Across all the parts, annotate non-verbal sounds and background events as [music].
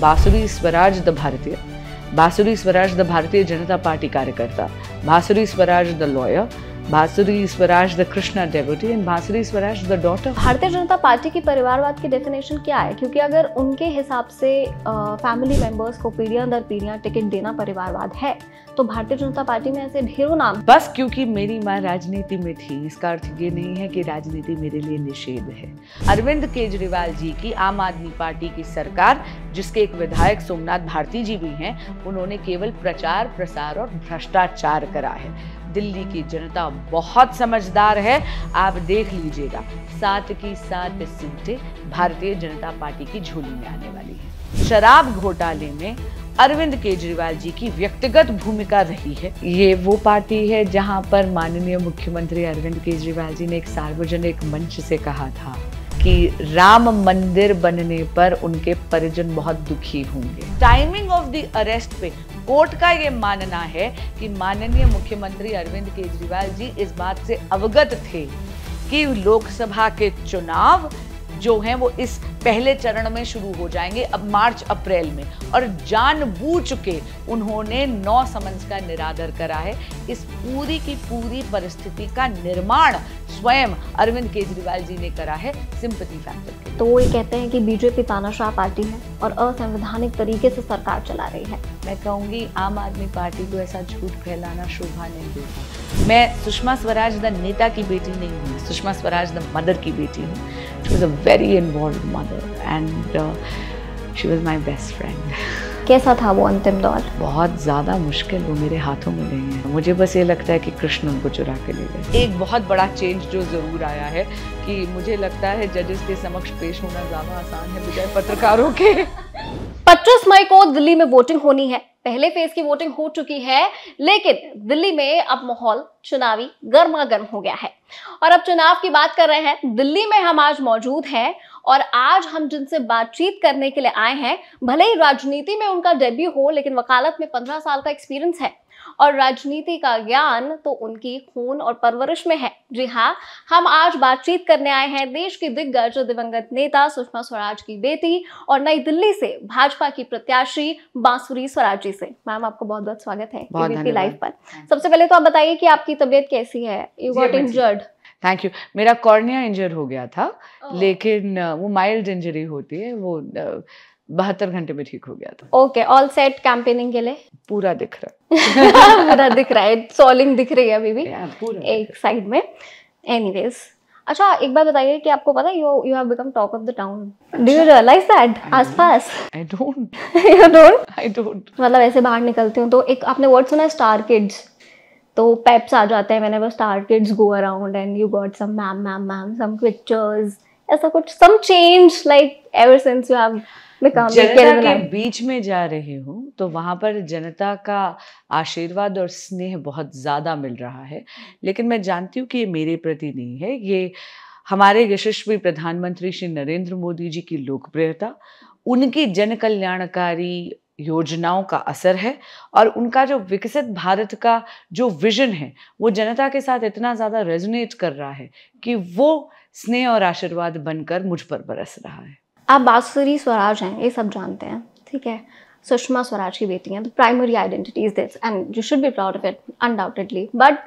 बासुरी स्वराज द भारतीय बासुरी स्वराज द भारतीय जनता पार्टी कार्यकर्ता बासुरी Swaraj the lawyer Bansuri Swaraj the Krishna devotee and Bansuri Swaraj the daughter भारतीय जनता पार्टी की परिवारवाद की डेफिनेशन क्या है क्योंकि अगर उनके हिसाब से फैमिली मेंबर्स को पीढ़ियां दर पीढ़ियां टिकट देना परिवारवाद है तो भारतीय जनता पार्टी में ऐसे ढेरों नाम बस क्योंकि मेरी माँ राजनीति में थी इसका अर्थ ये नहीं है कि राजनीति मेरे लिए निषेध है अरविंद केजरीवाल जी की आम आदमी पार्टी की सरकार जिसके एक विधायक सोमनाथ भारती जी भी हैं उन्होंने केवल प्रचार प्रसार और भ्रष्टाचार करा है दिल्ली की जनता बहुत समझदार है आप देख लीजिएगा सात की सात सीटें भारतीय जनता पार्टी की झोली में आने वाली है शराब घोटाले में अरविंद केजरीवाल जी की व्यक्तिगत भूमिका रही है ये वो पार्टी है जहां पर माननीय मुख्यमंत्री अरविंद केजरीवाल जी ने एक सार्वजनिक मंच से कहा था कि राम मंदिर बनने पर उनके परिजन बहुत दुखी होंगे टाइमिंग ऑफ द अरेस्ट पे कोर्ट का ये मानना है कि माननीय मुख्यमंत्री अरविंद केजरीवाल जी इस बात से अवगत थे कि लोकसभा के चुनाव जो हैं वो इस पहले चरण में शुरू हो जाएंगे अब मार्च अप्रैल में और बूझ के उन्होंने नौ समन्स का निरादर करा है इस पूरी की पूरी परिस्थिति का निर्माण स्वयं अरविंद केजरीवाल जी ने करा है सिंपति फैक्टर तो वो ये कहते हैं कि बीजेपी तानाशाह पार्टी है और असंवैधानिक तरीके से सरकार चला रही है मैं कहूंगी आम आदमी पार्टी को ऐसा झूठ फैलाना शोभा नहीं देगा मैं सुषमा स्वराज द नेता की बेटी नहीं हूँ सुषमा स्वराज द मदर की बेटी हूँ She was a very involved mother and uh, she was my best friend. कैसा था वो अंतिम दौर बहुत ज़्यादा मुश्किल वो मेरे हाथों में नहीं है मुझे बस ये लगता है कि कृष्ण उनको चुरा के ले गए एक बहुत बड़ा चेंज जो ज़रूर आया है कि मुझे लगता है जजेस के समक्ष पेश होना ज़्यादा आसान है बजाय पत्रकारों के पच्चीस मई को दिल्ली में वोटिंग होनी है पहले फेज की वोटिंग हो चुकी है लेकिन दिल्ली में अब माहौल चुनावी गर्मा गर्म हो गया है और अब चुनाव की बात कर रहे हैं दिल्ली में हम आज मौजूद हैं और आज हम जिनसे बातचीत करने के लिए आए हैं भले ही राजनीति में उनका डेब्यू हो लेकिन वकालत में पंद्रह साल का एक्सपीरियंस है और राजनीति का ज्ञान तो उनकी खून और परवरिश में है जी हाँ हम आज बातचीत करने आए हैं देश की दिग्गज दिवंगत नेता सुषमा स्वराज की बेटी और नई दिल्ली से भाजपा की प्रत्याशी बांसुरी स्वराज जी से मैम आपको बहुत बहुत स्वागत है एबीपी लाइव पर सबसे पहले तो आप बताइए कि आपकी तबीयत कैसी है you got injured thank you मेरा कॉर्निया इंजर हो गया था oh. लेकिन वो माइल्ड इंजरी होती है वो बहत्तर घंटे में ठीक हो गया था ओके ऑल सेट कैंपेनिंग के लिए पूरा दिख रहा है पूरा दिख रहा है सॉलिंग दिख रही है अभी भी yeah, एक साइड में एनीवेज अच्छा एक बार बताइए कि आपको पता है you you have become talk of the town do you realise that आसपास I don't you don't I don't मतलब ऐसे बाहर निकलती हूं तो एक आपने वर्ड सुना है स्टार किड्स तो पेप्स आ जाते हैं whenever star kids go around and you got some ma'am ma'am ma'am some pictures ऐसा कुछ some change like ever since you have मैं काम जनता के बीच में जा रही हूँ तो वहाँ पर जनता का आशीर्वाद और स्नेह बहुत ज़्यादा मिल रहा है लेकिन मैं जानती हूँ कि ये मेरे प्रति नहीं है ये हमारे यशस्वी प्रधानमंत्री श्री नरेंद्र मोदी जी की लोकप्रियता उनकी जन कल्याणकारी योजनाओं का असर है और उनका जो विकसित भारत का जो विजन है वो जनता के साथ इतना ज़्यादा रेजोनेट कर रहा है कि वो स्नेह और आशीर्वाद बनकर मुझ पर बरस रहा है आप बासुरी स्वराज हैं ये सब जानते हैं ठीक है सुषमा स्वराज की बेटी हैं तो primary identity is this and you should be proud of it undoubtedly but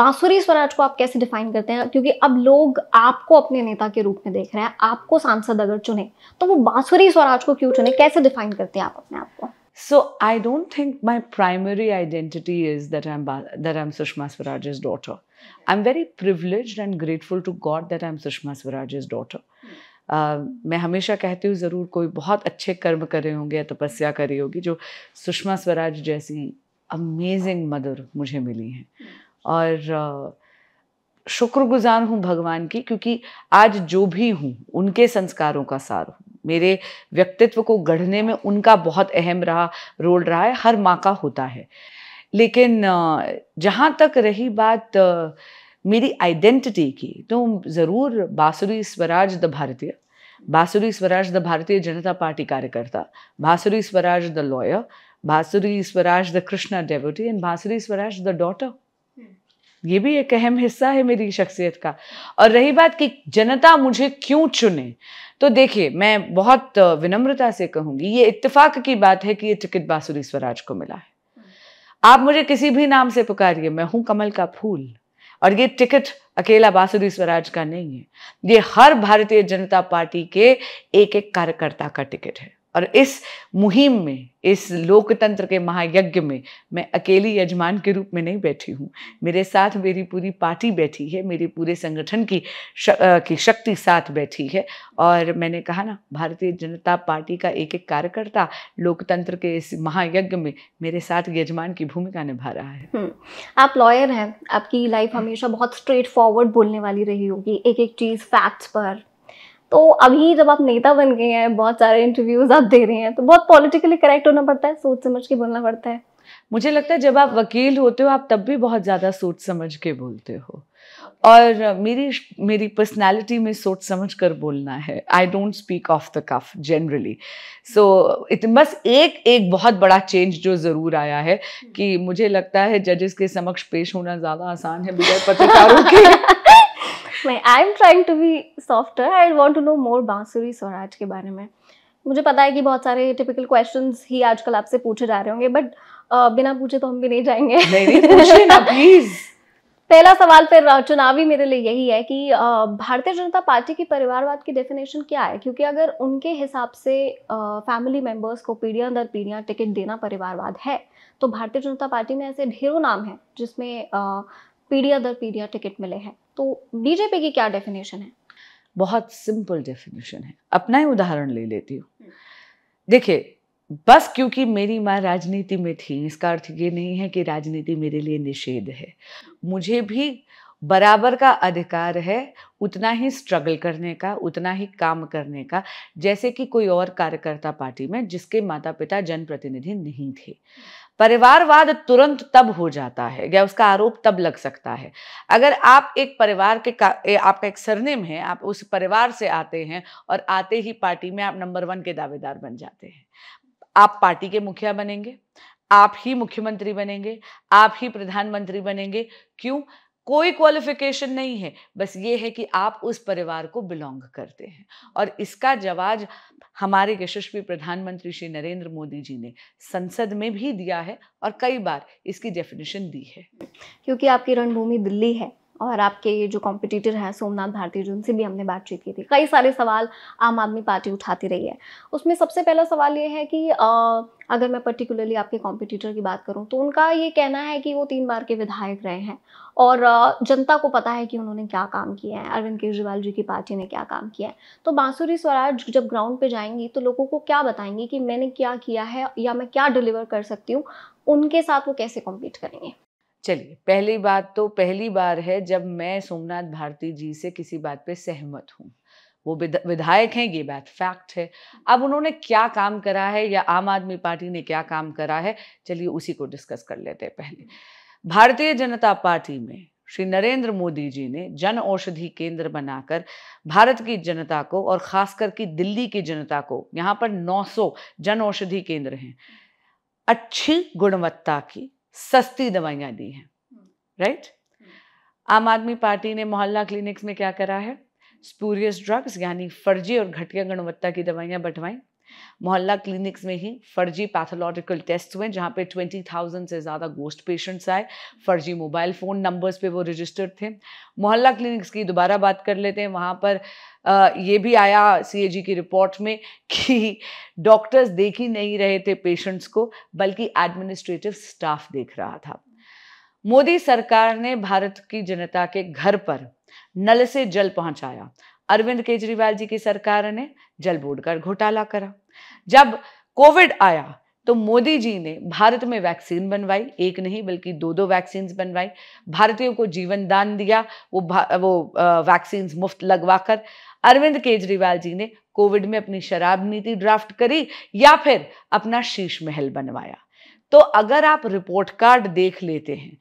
Bansuri Swaraj को आप कैसे डिफाइन करते हैं क्योंकि अब लोग आपको अपने नेता के रूप में देख रहे हैं आपको सांसद अगर चुने तो वो बांसुरी स्वराज को क्यों चुने कैसे डिफाइन करते हैं आप अपने आप को so I don't think primary identity is that I am that I am Sushma Swaraj is daughter I am very I'm and grateful to God that I am Sushma Swaraj is daughter uh, मैं हमेशा कहती हूँ ज़रूर कोई बहुत अच्छे कर्म करे होंगे या तपस्या करी होगी जो सुषमा स्वराज जैसी अमेजिंग मदर मुझे मिली हैं हम्म। और शुक्रगुजार हूँ भगवान की क्योंकि आज जो भी हूँ उनके संस्कारों का सार हूँ मेरे व्यक्तित्व को गढ़ने में उनका बहुत अहम रहा रोल रहा है हर माँ का होता है लेकिन जहाँ तक रही बात मेरी आइडेंटिटी की तो ज़रूर बासुरी स्वराज द भारतीय बासुरी स्वराज द भारतीय जनता पार्टी कार्यकर्ता बासुरी Swaraj the lawyer Bansuri Swaraj the Krishna devotee and Bansuri Swaraj the daughter hmm. ये भी एक अहम हिस्सा है मेरी शख्सियत का और रही बात कि जनता मुझे क्यों चुने तो देखिए मैं बहुत विनम्रता से कहूंगी ये इत्तेफाक की बात है कि ये टिकट बासुरी स्वराज को मिला है hmm. आप मुझे किसी भी नाम से पुकारिए मैं हूं कमल का फूल और ये टिकट अकेला बासुदी स्वराज का नहीं है ये हर भारतीय जनता पार्टी के एक एक कार्यकर्ता का टिकट है और इस मुहिम में इस लोकतंत्र के महायज्ञ में मैं अकेली यजमान के रूप में नहीं बैठी हूँ मेरे साथ मेरी पूरी पार्टी बैठी है मेरे पूरे संगठन की श, आ, की शक्ति साथ बैठी है और मैंने कहा ना भारतीय जनता पार्टी का एक एक कार्यकर्ता लोकतंत्र के इस महायज्ञ में मेरे साथ यजमान की भूमिका निभा रहा है हम्म, आप लॉयर हैं आपकी लाइफ हमेशा बहुत स्ट्रेट फॉरवर्ड बोलने वाली रही होगी एक एक चीज़ फैक्ट्स पर तो अभी जब आप नेता बन गए हैं बहुत सारे इंटरव्यूज आप दे रहे हैं तो बहुत पॉलिटिकली करेक्ट होना पड़ता है सोच समझ के बोलना पड़ता है मुझे लगता है जब आप वकील होते हो आप तब भी बहुत ज़्यादा सोच समझ के बोलते हो और मेरी मेरी पर्सनालिटी में सोच समझ कर बोलना है I don't speak off the cuff generally so it बस एक एक बहुत बड़ा चेंज जो ज़रूर आया है कि मुझे लगता है जजेस के समक्ष पेश होना ज़्यादा आसान है बिगैर पत्रकारों के नहीं I am trying to be softer I want to know more Bansuri Swaraj के बारे में मुझे पता है कि बहुत सारे टिपिकल क्वेश्चन ही आजकल आपसे पूछे जा रहे होंगे बट uh, बिना पूछे तो हम भी नहीं जाएंगे नहीं, नहीं, प्लीज [laughs] पहला सवाल फिर चुनावी मेरे लिए यही है कि भारतीय जनता पार्टी की परिवारवाद की डेफिनेशन क्या है क्योंकि अगर उनके हिसाब से फैमिली मेंबर्स को पीढ़ियां दर पीढ़ियां टिकट देना परिवारवाद है तो भारतीय जनता पार्टी में ऐसे ढेरों नाम हैं जिसमें पीढ़ियां दर पीढ़ियां टिकट मिले हैं तो डीजेपी की क्या डेफिनेशन है बहुत सिंपल डेफिनेशन है अपना ही उदाहरण ले लेती हूँ हम्म। देखिए बस क्योंकि मेरी माँ राजनीति में थी इसका अर्थ ये नहीं है कि राजनीति मेरे लिए निषेध है मुझे भी बराबर का अधिकार है उतना ही स्ट्रगल करने का उतना ही काम करने का जैसे कि कोई और कार्यकर्ता पार्टी में जिसके माता पिता जनप्रतिनिधि नहीं थे परिवारवाद तुरंत तब हो जाता है या उसका आरोप तब लग सकता है अगर आप एक परिवार के का, आपका एक सरनेम है आप उस परिवार से आते हैं और आते ही पार्टी में आप नंबर वन के दावेदार बन जाते हैं आप पार्टी के मुखिया बनेंगे आप ही मुख्यमंत्री बनेंगे आप ही प्रधानमंत्री बनेंगे क्यों कोई क्वालिफिकेशन नहीं है बस ये है कि आप उस परिवार को बिलोंग करते हैं और इसका जवाब हमारे यशस्वी प्रधानमंत्री श्री नरेंद्र मोदी जी ने संसद में भी दिया है और कई बार इसकी डेफिनेशन दी है क्योंकि आपकी रणभूमि दिल्ली है और आपके जो कॉम्पिटिटर हैं सोमनाथ भारती जी उनसे भी हमने बातचीत की थी कई सारे सवाल आम आदमी पार्टी उठाती रही है उसमें सबसे पहला सवाल ये है कि आ, अगर मैं पर्टिकुलरली आपके कॉम्पिटिटर की बात करूं तो उनका ये कहना है कि वो तीन बार के विधायक रहे हैं और जनता को पता है कि उन्होंने क्या काम किया है अरविंद केजरीवाल जी की पार्टी ने क्या काम किया है तो बांसुरी स्वराज जब ग्राउंड पे जाएंगी तो लोगों को क्या बताएंगी कि मैंने क्या किया है या मैं क्या डिलीवर कर सकती हूँ उनके साथ वो कैसे कॉम्पीट करेंगे चलिए पहली बात तो पहली बार है जब मैं सोमनाथ भारती जी से किसी बात पे सहमत हूँ वो विधायक हैं ये बात फैक्ट है अब उन्होंने क्या काम करा है या आम आदमी पार्टी ने क्या काम करा है चलिए उसी को डिस्कस कर लेते हैं पहले भारतीय जनता पार्टी में श्री नरेंद्र मोदी जी ने जन औषधि केंद्र बनाकर भारत की जनता को और खासकर की दिल्ली की जनता को यहाँ पर 900 जन औषधि केंद्र हैं अच्छी गुणवत्ता की सस्ती दवाइयाँ दी हैं राइट हम्म। हम्म। आम आदमी पार्टी ने मोहल्ला क्लिनिक्स में क्या करा है स्पूरियस ड्रग्स यानी फर्जी और घटिया गुणवत्ता की दवाइयाँ बटवाई मोहल्ला क्लिनिक्स में ही फर्जी पैथोलॉजिकल टेस्ट हुए जहाँ पे ट्वेंटी थाउजेंड से ज़्यादा गोस्ट पेशेंट्स आए फर्जी मोबाइल फ़ोन नंबर्स पे वो रजिस्टर्ड थे मोहल्ला क्लिनिक्स की दोबारा बात कर लेते हैं वहाँ पर आ, ये भी आया सीएजी की रिपोर्ट में कि डॉक्टर्स देख ही नहीं रहे थे पेशेंट्स को बल्कि एडमिनिस्ट्रेटिव स्टाफ देख रहा था मोदी सरकार ने भारत की जनता के घर पर नल से जल पहुंचाया अरविंद केजरीवाल जी की सरकार ने जल बोर्ड का घोटाला करा जब कोविड आया तो मोदी जी ने भारत में वैक्सीन बनवाई एक नहीं बल्कि दो दो वैक्सीन बनवाई भारतीयों को जीवन दान दिया वो वो वैक्सीन मुफ्त लगवाकर अरविंद केजरीवाल जी ने कोविड में अपनी शराब नीति ड्राफ्ट करी या फिर अपना शीश महल बनवाया तो अगर आप रिपोर्ट कार्ड देख लेते हैं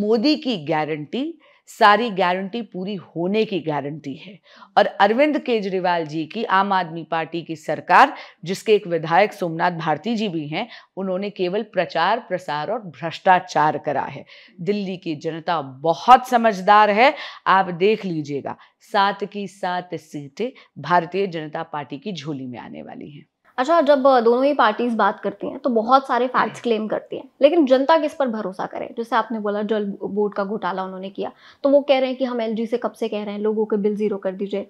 मोदी की गारंटी सारी गारंटी पूरी होने की गारंटी है और अरविंद केजरीवाल जी की आम आदमी पार्टी की सरकार जिसके एक विधायक सोमनाथ भारती जी भी हैं उन्होंने केवल प्रचार प्रसार और भ्रष्टाचार करा है दिल्ली की जनता बहुत समझदार है आप देख लीजिएगा सात की सात सीटें भारतीय जनता पार्टी की झोली में आने वाली हैं अच्छा जब दोनों ही पार्टीज बात करती हैं तो बहुत सारे फैक्ट्स क्लेम करती हैं लेकिन जनता किस पर भरोसा करे जैसे आपने बोला जल बोर्ड का घोटाला उन्होंने किया तो वो कह रहे हैं कि हम एल से कब से कह रहे हैं लोगों के बिल जीरो कर दीजिए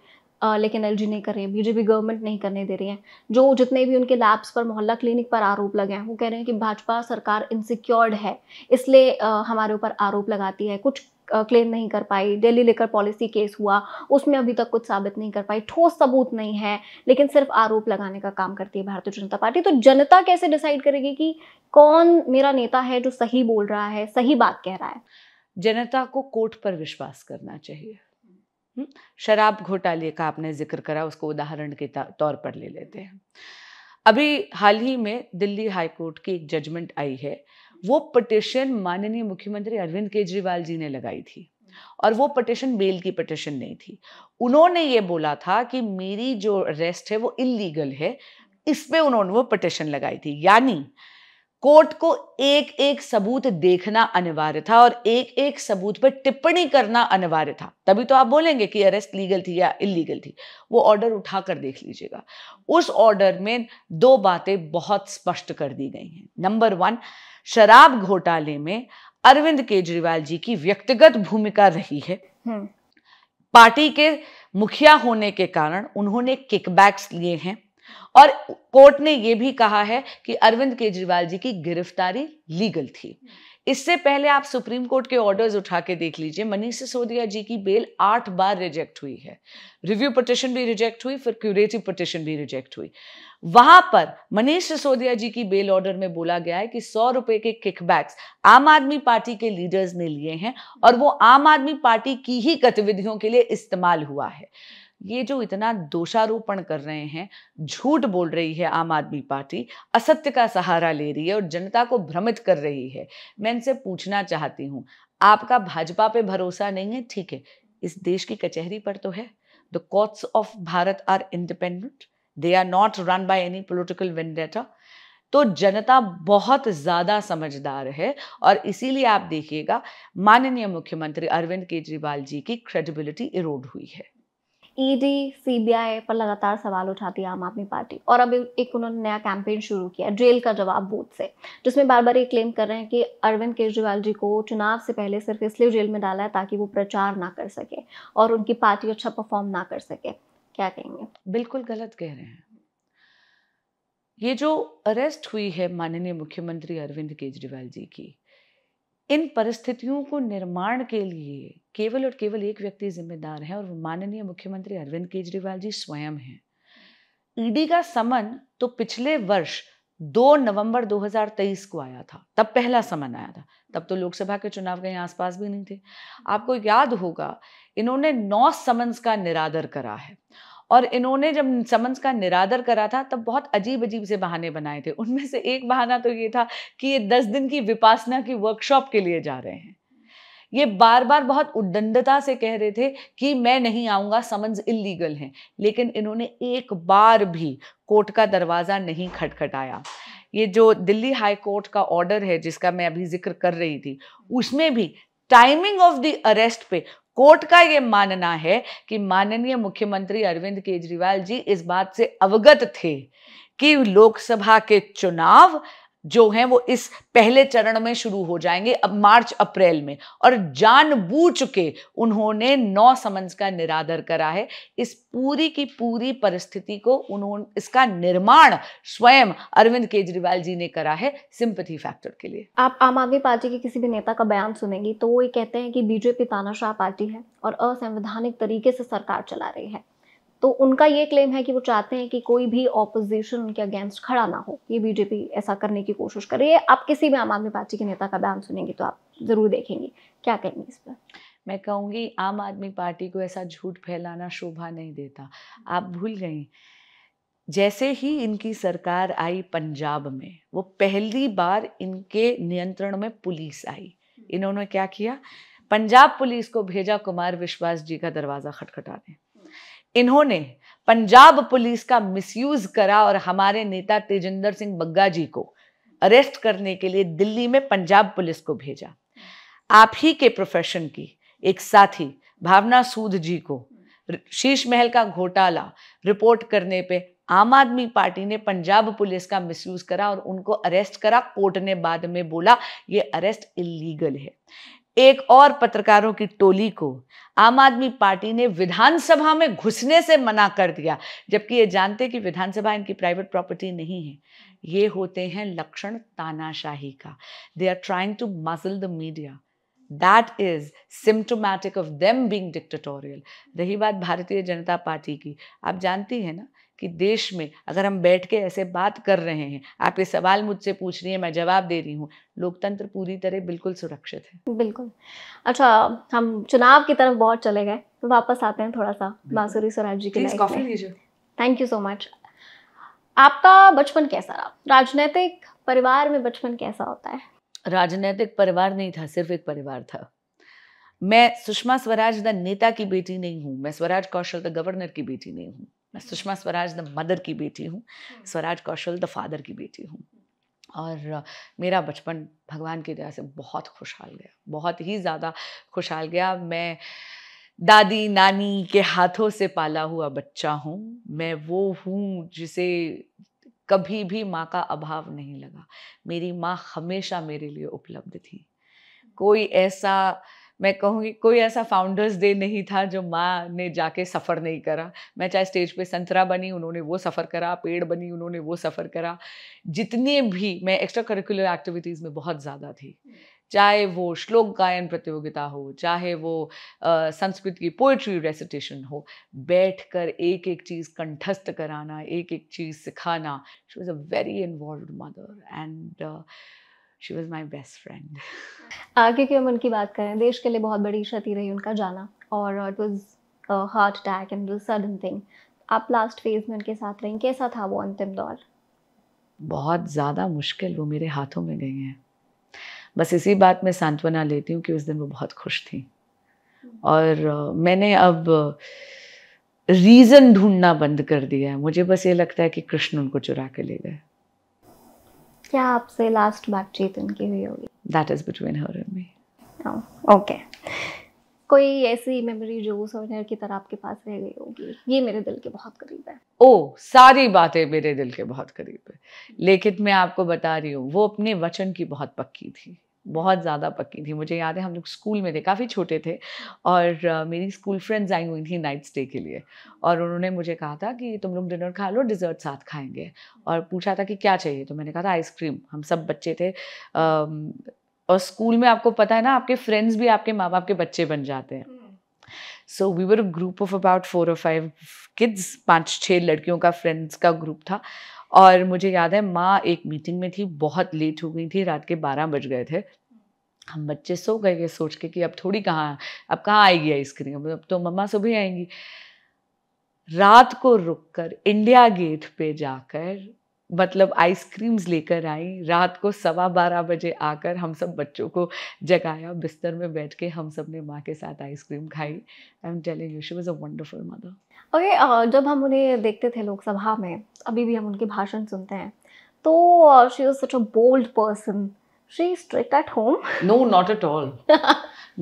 लेकिन एल नहीं कर रही है बीजेपी गवर्नमेंट नहीं करने दे रही है जो जितने भी उनके लैब्स पर मोहल्ला क्लिनिक पर आरोप लगे हैं वो कह रहे हैं कि भाजपा सरकार इनसिक्योर्ड है इसलिए हमारे ऊपर आरोप लगाती है कुछ क्लेम नहीं कर पाई डेली लेकर पॉलिसी केस हुआ उसमें अभी तक कुछ साबित नहीं कर पाई ठोस सबूत नहीं है लेकिन सिर्फ आरोप लगाने का काम करती है भारतीय जनता पार्टी तो जनता कैसे डिसाइड करेगी कि कौन मेरा नेता है जो सही बोल रहा है सही बात कह रहा है जनता को कोर्ट पर विश्वास करना चाहिए हम्म, शराब घोटाले का आपने जिक्र करा उसको उदाहरण के तौर पर ले लेते हैं अभी हाल ही में दिल्ली हाईकोर्ट की एक जजमेंट आई है वो पटिशन माननीय मुख्यमंत्री अरविंद केजरीवाल जी ने लगाई थी और वो पटिशन बेल की पटिशन नहीं थी उन्होंने ये बोला था कि मेरी जो अरेस्ट है वो इलीगल है इस पर उन्होंने वो पटिशन लगाई थी यानी कोर्ट को एक एक सबूत देखना अनिवार्य था और एक एक सबूत पर टिप्पणी करना अनिवार्य था तभी तो आप बोलेंगे कि अरेस्ट लीगल थी या इलीगल थी वो ऑर्डर उठाकर देख लीजिएगा उस ऑर्डर में दो बातें बहुत स्पष्ट कर दी गई हैं नंबर वन शराब घोटाले में अरविंद केजरीवाल जी की व्यक्तिगत भूमिका रही है हम्म। पार्टी के मुखिया होने के कारण उन्होंने किकबैक्स लिए हैं और कोर्ट ने यह भी कहा है कि अरविंद केजरीवाल जी की गिरफ्तारी लीगल थी इससे पहले आप सुप्रीम कोर्ट के ऑर्डर्स उठा के देख लीजिए मनीष सिसोदिया जी की बेल आठ बार रिजेक्ट हुई है रिव्यू पटिशन भी रिजेक्ट हुई फिर क्यूरेटिव पटिशन भी रिजेक्ट हुई वहां पर मनीष सिसोदिया जी की बेल ऑर्डर में बोला गया है कि सौ रुपए के किकबैक्स आम आदमी पार्टी के लीडर्स ने लिए हैं और वो आम आदमी पार्टी की ही गतिविधियों के लिए इस्तेमाल हुआ है ये जो इतना दोषारोपण कर रहे हैं झूठ बोल रही है आम आदमी पार्टी असत्य का सहारा ले रही है और जनता को भ्रमित कर रही है मैं इनसे पूछना चाहती हूँ आपका भाजपा पे भरोसा नहीं है ठीक है इस देश की कचहरी पर तो है the courts of Bharat are independent they are not run by any political vendetta तो जनता बहुत ज़्यादा समझदार है और इसीलिए आप देखिएगा माननीय मुख्यमंत्री अरविंद केजरीवाल जी की क्रेडिबिलिटी इरोड हुई है ईडी e सीबीआई पर लगातार सवाल उठाती है आम आदमी पार्टी और अब एक उन्होंने नया कैंपेन शुरू किया जेल का जवाब बूथ से जिसमें बार बार ये क्लेम कर रहे हैं कि अरविंद केजरीवाल जी को चुनाव से पहले सिर्फ इसलिए जेल में डाला है ताकि वो प्रचार ना कर सके और उनकी पार्टी अच्छा परफॉर्म ना कर सके क्या कहेंगे बिल्कुल गलत कह रहे हैं ये जो अरेस्ट हुई है माननीय मुख्यमंत्री अरविंद केजरीवाल जी की इन परिस्थितियों को निर्माण के लिए केवल और केवल एक व्यक्ति जिम्मेदार है और वो माननीय मुख्यमंत्री अरविंद केजरीवाल जी स्वयं हैं ईडी का समन तो पिछले वर्ष 2 नवंबर 2023 को आया था तब पहला समन आया था तब तो लोकसभा के चुनाव कहीं आसपास भी नहीं थे आपको याद होगा इन्होंने नौ समन्स का निरादर करा है और इन्होंने जब समन्स का निरादर करा था तब बहुत अजीब अजीब से बहाने बनाए थे उनमें से एक बहाना तो ये था कि ये दस दिन की विपासना की वर्कशॉप के लिए जा रहे हैं ये बार बार बहुत उद्दंडता से कह रहे थे कि मैं नहीं आऊंगा समन्स इलीगल हैं लेकिन इन्होंने एक बार भी कोर्ट का दरवाज़ा नहीं खटखटाया ये जो दिल्ली हाई कोर्ट का ऑर्डर है जिसका मैं अभी जिक्र कर रही थी उसमें भी टाइमिंग ऑफ द अरेस्ट पे कोर्ट का ये मानना है कि माननीय मुख्यमंत्री अरविंद केजरीवाल जी इस बात से अवगत थे कि लोकसभा के चुनाव जो हैं वो इस पहले चरण में शुरू हो जाएंगे अब मार्च अप्रैल में और जानबूझ के उन्होंने नौ समन्स का निरादर करा है इस पूरी की पूरी परिस्थिति को उन्होंने इसका निर्माण स्वयं अरविंद केजरीवाल जी ने करा है सिंपथी फैक्टर के लिए आप आम आदमी पार्टी के किसी भी नेता का बयान सुनेंगी तो वो ये कहते हैं कि बीजेपी तानाशाह पार्टी है और असंवैधानिक तरीके से सरकार चला रही है तो उनका ये क्लेम है कि वो चाहते हैं कि कोई भी ऑपोजिशन उनके अगेंस्ट खड़ा ना हो ये बीजेपी ऐसा करने की कोशिश कर रही है आप किसी भी आम आदमी पार्टी के नेता का बयान सुनेंगे तो आप ज़रूर देखेंगे क्या कहेंगे इस पर मैं कहूँगी आम आदमी पार्टी को ऐसा झूठ फैलाना शोभा नहीं देता आप भूल गए जैसे ही इनकी सरकार आई पंजाब में वो पहली बार इनके नियंत्रण में पुलिस आई हम्म। इन्होंने क्या किया पंजाब पुलिस को भेजा कुमार विश्वास जी का दरवाज़ा खटखटाने इन्होंने पंजाब पुलिस का मिसयूज करा और हमारे नेता तेजिंदर सिंह बग्गा जी को अरेस्ट करने के लिए दिल्ली में पंजाब पुलिस को भेजा आप ही के प्रोफेशन की एक साथी भावना सूद जी को शीश महल का घोटाला रिपोर्ट करने पे आम आदमी पार्टी ने पंजाब पुलिस का मिसयूज करा और उनको अरेस्ट करा कोर्ट ने बाद में बोला ये अरेस्ट इलीगल है एक और पत्रकारों की टोली को आम आदमी पार्टी ने विधानसभा में घुसने से मना कर दिया जबकि ये जानते कि विधानसभा इनकी प्राइवेट प्रॉपर्टी नहीं है ये होते हैं लक्षण तानाशाही का they are trying to muzzle the media that is symptomatic of them being dictatorial रही बात भारतीय जनता पार्टी की आप जानती है ना कि देश में अगर हम बैठ के ऐसे बात कर रहे हैं आप ये सवाल मुझसे पूछ रही हैं मैं जवाब दे रही हूँ लोकतंत्र पूरी तरह बिल्कुल सुरक्षित है बिल्कुल अच्छा हम चुनाव की तरफ बहुत चले गए तो वापस आते हैं थोड़ा सा बांसुरी स्वराज जी के कॉफी लीजिए थैंक यू सो मच आपका बचपन कैसा रहा राजनीतिक परिवार में बचपन कैसा होता है राजनीतिक परिवार नहीं था सिर्फ एक परिवार था मैं सुषमा स्वराज द नेता की बेटी नहीं हूँ मैं स्वराज कौशल द गवर्नर की बेटी नहीं हूँ मैं सुषमा स्वराज द मदर की बेटी हूँ hmm. Swaraj Kaushal the father की बेटी हूँ और मेरा बचपन भगवान की दया से बहुत खुशहाल गया बहुत ही ज़्यादा खुशहाल गया मैं दादी नानी के हाथों से पाला हुआ बच्चा हूँ मैं वो हूँ जिसे कभी भी माँ का अभाव नहीं लगा मेरी माँ हमेशा मेरे लिए उपलब्ध थी हम्म। कोई ऐसा मैं कहूँगी कोई ऐसा फाउंडर्स डे नहीं था जो माँ ने जाके सफ़र नहीं करा मैं चाहे स्टेज पे संतरा बनी उन्होंने वो सफ़र करा पेड़ बनी उन्होंने वो सफ़र करा जितने भी मैं एक्स्ट्रा करिकुलर एक्टिविटीज़ में बहुत ज़्यादा थी चाहे वो श्लोक गायन प्रतियोगिता हो चाहे वो संस्कृत की पोइट्री रेसिटेशन हो बैठ कर एक एक चीज़ कंठस्थ कराना एक एक चीज़ सिखाना she was a very involve mother and she was my best friend आगे की हम उनकी बात करें देश के लिए बहुत बड़ी क्षति रही उनका जाना और it was heart attack and sudden thing आप लास्ट फेज में उनके साथ रहें कैसा था वो अंतिम दौर बहुत ज़्यादा मुश्किल वो मेरे हाथों में गई हैं बस इसी बात में सांत्वना लेती हूँ कि उस दिन वो बहुत खुश थी और मैंने अब रीज़न ढूंढना बंद कर दिया है मुझे बस ये लगता है कि कृष्ण उनको चुरा के ले गए क्या आपसे लास्ट बातचीत उनकी हुई होगी that is between her and me okay कोई ऐसी मेमोरी जो सोनियर की तरह आपके पास रह गई होगी ये मेरे दिल के बहुत करीब है ओ oh, सारी बातें मेरे दिल के बहुत करीब है लेकिन मैं आपको बता रही हूँ वो अपने वचन की बहुत पक्की थी बहुत ज़्यादा पक्की थी मुझे याद है हम लोग स्कूल में थे काफ़ी छोटे थे और मेरी स्कूल फ्रेंड्स आई हुई थी नाइट स्टे के लिए और उन्होंने मुझे कहा था कि तुम लोग डिनर खा लो डिज़र्ट साथ खाएंगे और पूछा था कि क्या चाहिए तो मैंने कहा था आइसक्रीम हम सब बच्चे थे और स्कूल में आपको पता है ना आपके फ्रेंड्स भी आपके माँ बाप के बच्चे बन जाते हैं so we were a group of about four और फाइव किड्स पाँच छः लड़कियों का फ्रेंड्स का ग्रुप था और मुझे याद है माँ एक मीटिंग में थी बहुत लेट हो गई थी रात के बारह बज गए थे हम बच्चे सो गए ये सोच के कि अब थोड़ी कहाँ अब कहाँ आएगी आइसक्रीम अब तो मम्मा सुबह आएंगी रात को रुककर इंडिया गेट पे जाकर मतलब आइसक्रीम्स लेकर आई रात को सवा बारह बजे आकर हम सब बच्चों को जगाया बिस्तर में बैठ के हम सब ने माँ के साथ आइसक्रीम खाई I am telling you she was a wonderful mother okay जब हम उन्हें देखते थे लोकसभा में अभी भी हम उनके भाषण सुनते हैं तो she was such a bold person she strict at home no not at all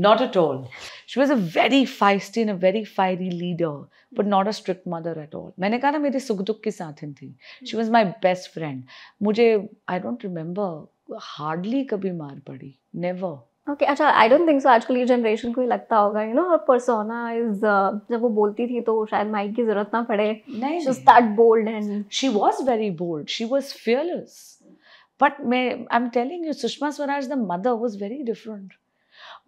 Not at all. She was a very feisty and a very fiery leader, but not a strict mother at all. मैंने कहा ना मेरी सुख दुख के साथ थी She was my best friend. मुझे I don't remember hardly कभी मार पड़ी. Never. ओके okay, अच्छा आई डोंट थिंक सो आजकल ये जनरेशन को ही लगता होगा you know her persona is जब वो बोलती थी तो शायद माइक की जरूरत ना पड़े नहीं start bold and she was very bold she was fearless but मैं I am telling you Sushma Swaraj the mother was very different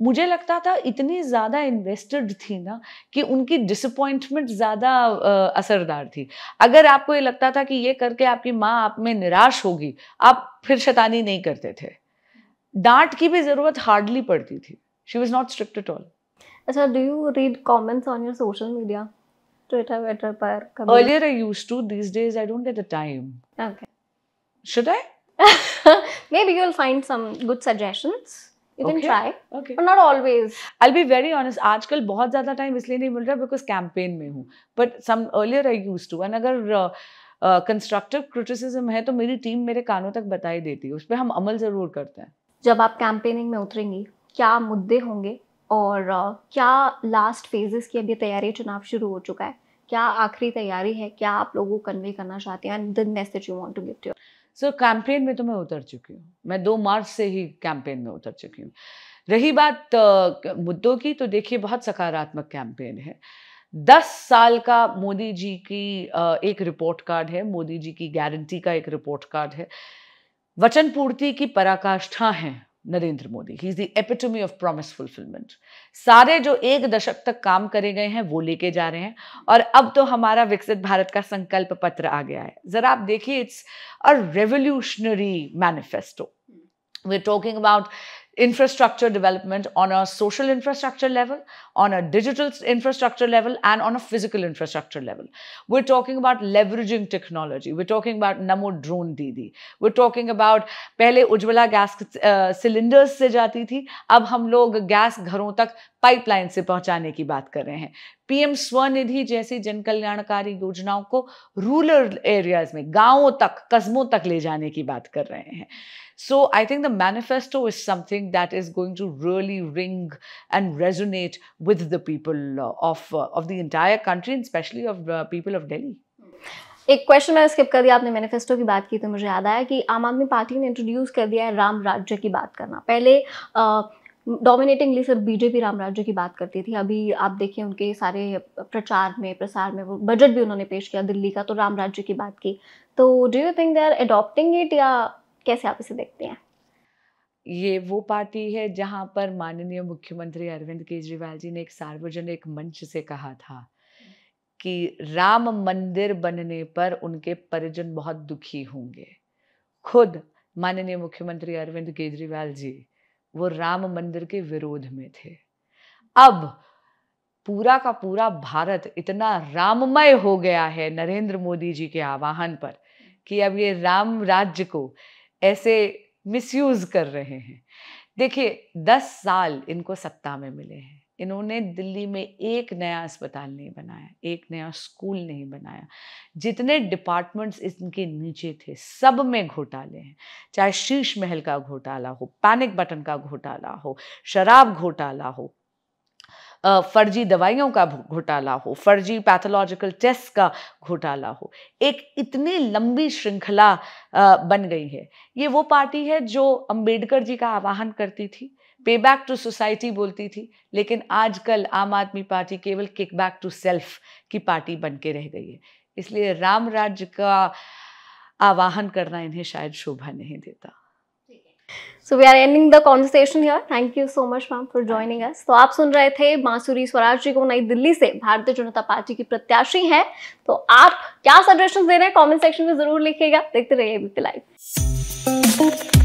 मुझे लगता था इतनी ज़्यादा इन्वेस्टेड थी ना कि उनकी डिसअपॉइंटमेंट ज़्यादा असरदार थी अगर आपको ये लगता था कि ये करके आपकी माँ आप में निराश होगी आप फिर शैतानी नहीं करते थे डांट की भी ज़रूरत हार्डली पड़ती थी she was not strict at all अच्छा do you read comments on your social media Twitter, Twitter पर कभी Earlier I used to. These days I don't get the time. Okay. Should I? [laughs] Maybe you'll find some good suggestions. You can try but not always I be very honest आजकल बहुत ज़्यादा time इसलिए नहीं मिल रहा because campaign में हूँ but some I use to and अगर constructive uh, criticism है तो मेरी टीम मेरे कानों तक बताई देती है उस पर हम अमल ज़रूर करते हैं जब आप कैंपेनिंग में उतरेंगी क्या मुद्दे होंगे और uh, क्या लास्ट फेजेस की अभी तैयारी चुनाव शुरू हो चुका है क्या आखिरी तैयारी है क्या आप लोगों को कन्वे करना चाहते हैं and the message you want to give to so campaign में तो मैं उतर चुकी हूँ मैं दो मार्च से ही कैंपेन में उतर चुकी हूँ रही बात मुद्दों की तो देखिए बहुत सकारात्मक कैंपेन है दस साल का मोदी जी की एक रिपोर्ट कार्ड है मोदी जी की गारंटी का एक रिपोर्ट कार्ड है वचन पूर्ति की पराकाष्ठा है Narendra Modi he is the epitome of promise fulfilment सारे जो एक दशक तक काम करे गए हैं वो लेके जा रहे हैं और अब तो हमारा विकसित भारत का संकल्प पत्र आ गया है जरा आप देखिए it's a revolutionary manifesto we're talking about infrastructure development on a social infrastructure level, on a digital infrastructure level, and on a physical infrastructure level. We're talking about leveraging technology. We're talking about Namo Drone Didi. We're talking about पहले Ujjwala gas cylinders uh, से जाती थी अब हम लोग gas घरों तक pipeline से पहुंचाने की बात कर रहे हैं पीएम स्वनिधि जैसी जनकल्याणकारी योजनाओं को रूरल एरियाज में गांवों तक कस्बों तक ले जाने की बात कर रहे हैं so I think the manifesto is something that is going to really ring and resonate with the people of of the entire country and specially of people of Delhi एक क्वेश्चन मैंने स्किप कर दिया आपने मैनिफेस्टो की बात की तो मुझे याद आया कि आम आदमी पार्टी ने इंट्रोड्यूस कर दिया है राम राज्य की बात करना पहले आ, डोमिनेटिंगली सिर्फ बीजेपी राम राज्य की बात करती थी अभी आप देखिए उनके सारे प्रचार में प्रसार में वो बजट भी उन्होंने पेश किया दिल्ली का तो राम राज्य की बात की तो do you think they are adopting it या कैसे आप इसे देखते हैं ये वो पार्टी है जहाँ पर माननीय मुख्यमंत्री अरविंद केजरीवाल जी ने एक सार्वजनिक मंच से कहा था कि राम मंदिर बनने पर उनके परिजन बहुत दुखी होंगे खुद माननीय मुख्यमंत्री अरविंद केजरीवाल जी वो राम मंदिर के विरोध में थे अब पूरा का पूरा भारत इतना राममय हो गया है नरेंद्र मोदी जी के आह्वान पर कि अब ये राम राज्य को ऐसे मिसयूज कर रहे हैं देखिए दस साल इनको सत्ता में मिले हैं इन्होंने दिल्ली में एक नया अस्पताल नहीं बनाया एक नया स्कूल नहीं बनाया जितने डिपार्टमेंट्स इनके नीचे थे सब में घोटाले हैं चाहे शीश महल का घोटाला हो पैनिक बटन का घोटाला हो शराब घोटाला हो फर्जी दवाइयों का घोटाला हो फर्जी पैथोलॉजिकल टेस्ट का घोटाला हो एक इतनी लंबी श्रृंखला बन गई है ये वो पार्टी है जो अंबेडकर जी का आवाहन करती थी पे बैक टू सोसाइटी बोलती थी लेकिन आजकल आम आदमी पार्टी केवल किक बैक टू सेल्फ की पार्टी बन के रह गई है इसलिए राम राज्य का आवाहन करना इन्हें शायद शोभा नहीं देता so we are ending the conversation here thank you so much ma'am for joining us तो आप सुन रहे थे मासूरी स्वराज जी को नई दिल्ली से भारतीय जनता पार्टी की प्रत्याशी हैं तो आप क्या सजेशन दे रहे हैं कमेंट सेक्शन में जरूर लिखिएगा देखते रहिए बीपी लाइव